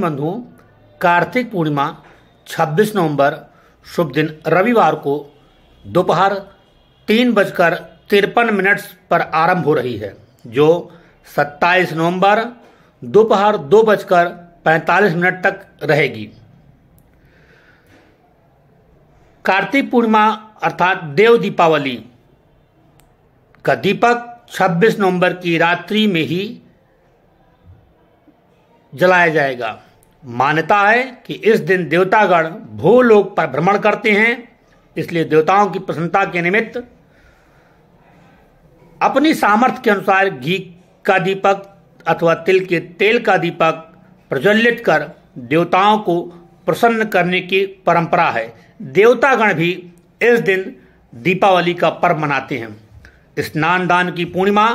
बंधुओं कार्तिक पूर्णिमा 26 नवंबर शुभ दिन रविवार को दोपहर तीन बजकर तिरपन मिनट पर आरंभ हो रही है जो 27 नवंबर दोपहर दो, दो बजकर पैंतालीस मिनट तक रहेगी कार्तिक पूर्णिमा अर्थात देव दीपावली का दीपक 26 नवंबर की रात्रि में ही जलाया जाएगा मान्यता है कि इस दिन देवतागण भूलोक पर भ्रमण करते हैं इसलिए देवताओं की प्रसन्नता के निमित्त अपनी सामर्थ्य के अनुसार घी का दीपक अथवा तिल के तेल का दीपक प्रज्वलित कर देवताओं को प्रसन्न करने की परंपरा है देवतागण भी इस दिन दीपावली का पर्व मनाते हैं स्नान दान की पूर्णिमा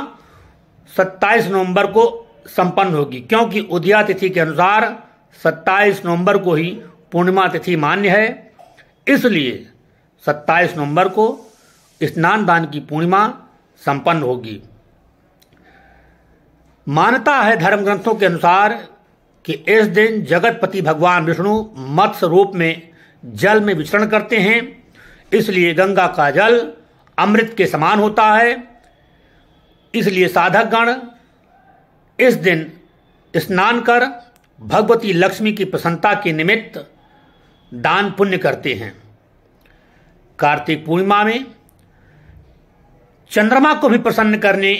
27 नवंबर को संपन्न होगी क्योंकि उदया तिथि के अनुसार 27 नवंबर को ही पूर्णिमा तिथि मान्य है इसलिए 27 नवंबर को स्नान दान की पूर्णिमा संपन्न होगी मान्यता है धर्म ग्रंथों के अनुसार कि इस दिन जगतपति भगवान विष्णु मत्स्य रूप में जल में विचरण करते हैं इसलिए गंगा का जल अमृत के समान होता है इसलिए साधक गण इस दिन स्नान कर भगवती लक्ष्मी की प्रसन्नता के निमित्त दान पुण्य करते हैं कार्तिक पूर्णिमा में चंद्रमा को भी प्रसन्न करने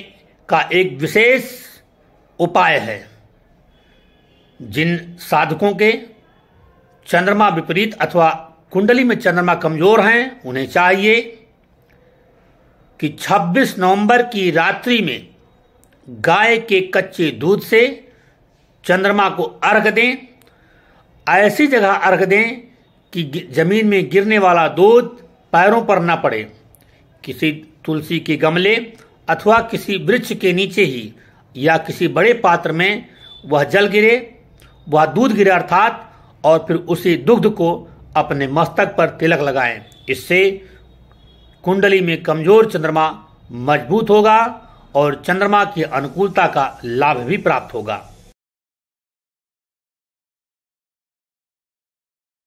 का एक विशेष उपाय है जिन साधकों के चंद्रमा विपरीत अथवा कुंडली में चंद्रमा कमजोर हैं उन्हें चाहिए कि 26 नवंबर की रात्रि में गाय के कच्चे दूध से चंद्रमा को अर्घ दें ऐसी जगह अर्घ दें कि जमीन में गिरने वाला दूध पैरों पर न पड़े किसी तुलसी के गमले अथवा किसी वृक्ष के नीचे ही या किसी बड़े पात्र में वह जल गिरे वह दूध गिरे अर्थात और फिर उसी दुग्ध को अपने मस्तक पर तिलक लगाएं इससे कुंडली में कमजोर चंद्रमा मजबूत होगा और चंद्रमा की अनुकूलता का लाभ भी प्राप्त होगा